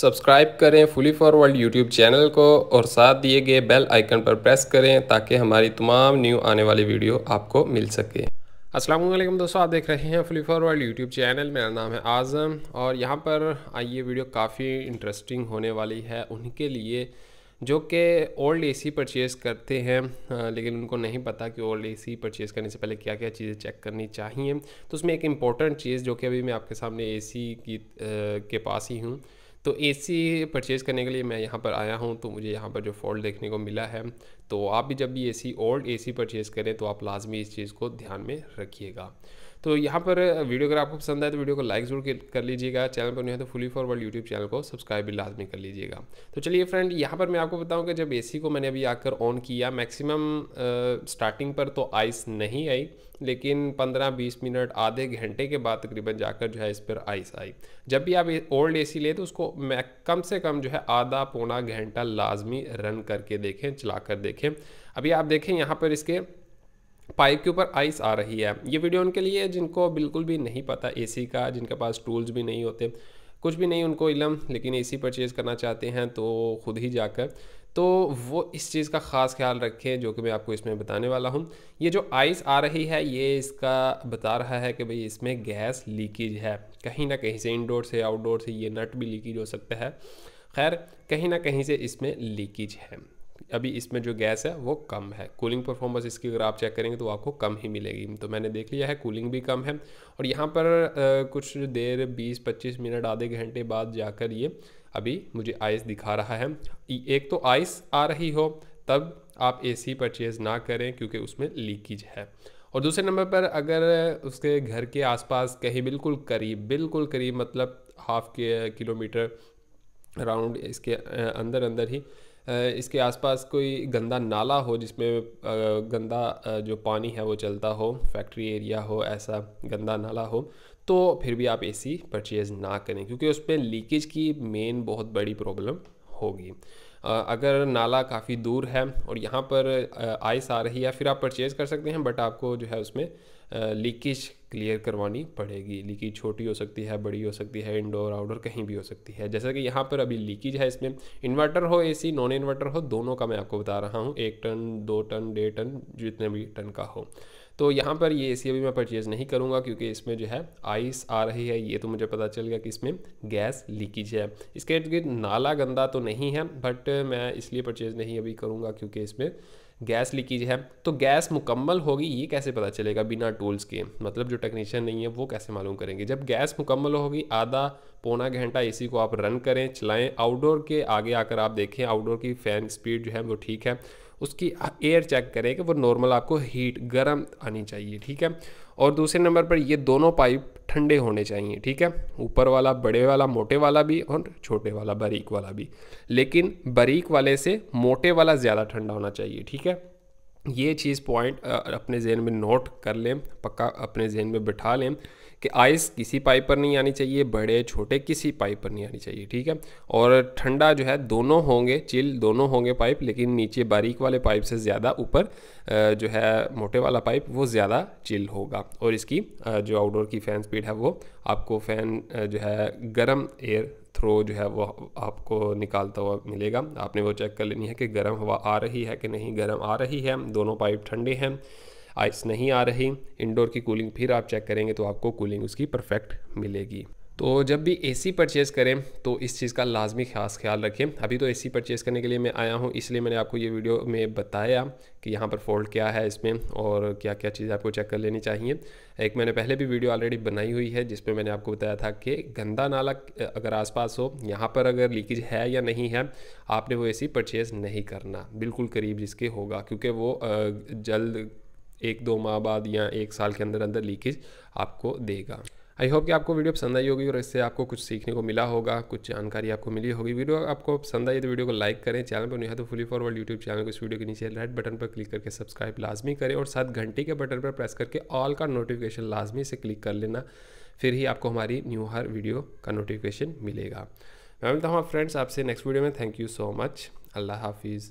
subscribe करें fully forward YouTube channel को और साथ दिए गए बेल आइकन पर प्रेस करें ताकि हमारी तमाम न्यू आने वाली वीडियो आपको मिल सके असलम दोस्तों आप देख रहे हैं फ्ली फॉरवर्ड यूट्यूब चैनल मेरा नाम है आज़म और यहाँ पर आई ये वीडियो काफ़ी इंटरेस्टिंग होने वाली है उनके लिए जो कि ओल्ड सी परचेज़ करते हैं लेकिन उनको नहीं पता कि ओल्ड सी परचेज़ करने से पहले क्या क्या चीज़ें चेक करनी चाहिए तो उसमें एक इम्पॉर्टेंट चीज़ जो कि अभी मैं आपके सामने सी की के पास ही हूँ तो एसी परचेज़ करने के लिए मैं यहाँ पर आया हूँ तो मुझे यहाँ पर जो फॉल्ट देखने को मिला है तो आप भी जब भी एसी ओल्ड एसी परचेज़ करें तो आप लाजमी इस चीज़ को ध्यान में रखिएगा तो यहाँ पर वीडियो अगर आपको पसंद आए तो वीडियो को लाइक जरूर कर लीजिएगा चैनल पर नहीं है तो fully for world YouTube channel को सब्सक्राइब भी लाजमी कर लीजिएगा तो चलिए फ्रेंड यहाँ पर मैं आपको बताऊँ कि जब ए को मैंने अभी आकर ऑन किया मैक्सिमम स्टार्टिंग पर तो आइस नहीं आई लेकिन 15-20 मिनट आधे घंटे के बाद तकरीबन जाकर जो है इस पर आइस आई जब भी आप ओल्ड एसी ले तो उसको कम से कम जो है आधा पौना घंटा लाजमी रन करके देखें चला कर देखें अभी आप देखें यहाँ पर इसके पाइप के ऊपर आइस आ रही है ये वीडियो उनके लिए जिनको बिल्कुल भी नहीं पता ए का जिनके पास टूल्स भी नहीं होते कुछ भी नहीं उनको इलम लेकिन एसी परचेज़ करना चाहते हैं तो खुद ही जाकर तो वो इस चीज़ का ख़ास ख्याल रखें जो कि मैं आपको इसमें बताने वाला हूँ ये जो आइस आ रही है ये इसका बता रहा है कि भाई इसमें गैस लीकेज है कहीं ना कहीं से इनडोर से आउटडोर से ये नट भी लीकेज हो सकता है खैर कहीं ना कहीं से इसमें लीकेज है अभी इसमें जो गैस है वो कम है कूलिंग परफॉर्मेंस इसकी अगर आप चेक करेंगे तो आपको कम ही मिलेगी तो मैंने देख लिया है कूलिंग भी कम है और यहाँ पर आ, कुछ देर 20-25 मिनट आधे घंटे बाद जाकर ये अभी मुझे आइस दिखा रहा है एक तो आइस आ रही हो तब आप एसी परचेज़ ना करें क्योंकि उसमें लीकेज है और दूसरे नंबर पर अगर उसके घर के आसपास कहीं बिल्कुल करीब बिल्कुल करीब मतलब हाफ के किलोमीटर राउंड इसके अंदर अंदर ही इसके आसपास कोई गंदा नाला हो जिसमें गंदा जो पानी है वो चलता हो फैक्ट्री एरिया हो ऐसा गंदा नाला हो तो फिर भी आप एसी परचेज़ ना करें क्योंकि उसमें लीकेज की मेन बहुत बड़ी प्रॉब्लम होगी अगर नाला काफ़ी दूर है और यहाँ पर आइस आ रही है फिर आप परचेज़ कर सकते हैं बट आपको जो है उसमें लीकेज क्लियर करवानी पड़ेगी लीकेज छोटी हो सकती है बड़ी हो सकती है इंडोर आउटडोर कहीं भी हो सकती है जैसा कि यहाँ पर अभी लीकेज है इसमें इन्वर्टर हो एसी नॉन इन्वर्टर हो दोनों का मैं आपको बता रहा हूँ एक टन दो टन डेढ़ टन जितने भी टन का हो तो यहाँ पर ये एसी अभी मैं परचेज़ नहीं करूँगा क्योंकि इसमें जो है आइस आ रही है ये तो मुझे पता चल गया कि इसमें गैस लीकेज है इसके इर्द गिर्द नाला गंदा तो नहीं है बट मैं इसलिए परचेज़ नहीं अभी करूँगा क्योंकि इसमें गैस लीकेज है तो गैस मुकम्मल होगी ये कैसे पता चलेगा बिना टूल्स के मतलब जो टेक्नीशियन नहीं है वो कैसे मालूम करेंगे जब गैस मुकम्मल होगी आधा पौना घंटा एसी को आप रन करें चलाएं आउटडोर के आगे आकर आप देखें आउटडोर की फ़ैन स्पीड जो है वो ठीक है उसकी एयर चेक करें कि वो नॉर्मल आपको हीट गर्म आनी चाहिए ठीक है और दूसरे नंबर पर ये दोनों पाइप ठंडे होने चाहिए ठीक है ऊपर वाला बड़े वाला मोटे वाला भी और छोटे वाला बारीक वाला भी लेकिन बारीक वाले से मोटे वाला ज़्यादा ठंडा होना चाहिए ठीक है ये चीज़ पॉइंट अपने जहन में नोट कर लें पक्का अपने जहन में बिठा लें कि आइस किसी पाइप पर नहीं आनी चाहिए बड़े छोटे किसी पाइप पर नहीं आनी चाहिए ठीक है और ठंडा जो है दोनों होंगे चिल दोनों होंगे पाइप लेकिन नीचे बारीक वाले पाइप से ज़्यादा ऊपर जो है मोटे वाला पाइप वो ज़्यादा चिल होगा और इसकी जो आउटडोर की फ़ैन स्पीड है वो आपको फ़ैन जो है गर्म एयर थ्रो जो है वो आपको निकालता हुआ मिलेगा आपने वो चेक कर लेनी है कि गर्म हवा आ रही है कि नहीं गर्म आ रही है दोनों पाइप ठंडे हैं आइस नहीं आ रही इंडोर की कूलिंग फिर आप चेक करेंगे तो आपको कूलिंग उसकी परफेक्ट मिलेगी तो जब भी एसी परचेज़ करें तो इस चीज़ का लाजमी खास ख्याल रखें अभी तो एसी परचेज़ करने के लिए मैं आया हूँ इसलिए मैंने आपको ये वीडियो में बताया कि यहाँ पर फॉल्ट क्या है इसमें और क्या क्या चीज़ें आपको चेक कर लेनी चाहिए एक मैंने पहले भी वीडियो ऑलरेडी बनाई हुई है जिसमें मैंने आपको बताया था कि गंदा नाला अगर आसपास हो यहाँ पर अगर लीकेज है या नहीं है आपने वो ए परचेज़ नहीं करना बिल्कुल करीब जिसके होगा क्योंकि वो जल्द एक दो माह बाद या एक साल के अंदर अंदर लीकेज आपको देगा आई होप कि आपको वीडियो पसंद आई होगी और इससे आपको कुछ सीखने को मिला होगा कुछ जानकारी आपको मिली होगी वीडियो आपको पसंद आई तो वीडियो को लाइक करें चैनल पर नहीं तो फुली फॉरवर्ड यूट्यूब चैनल को इस वीडियो के नीचे रेड बटन पर क्लिक करके सब्सक्राइब लाजमी करें और साथ घंटी के बटन पर प्रेस करके ऑल का नोटिफिकेशन लाजमी से क्लिक कर लेना फिर ही आपको हमारी न्यू हर वीडियो का नोटिफिकेशन मिलेगा मैं मिलता हूँ फ्रेंड्स आपसे नेक्स्ट वीडियो में थैंक यू सो मच अल्लाह हाफिज़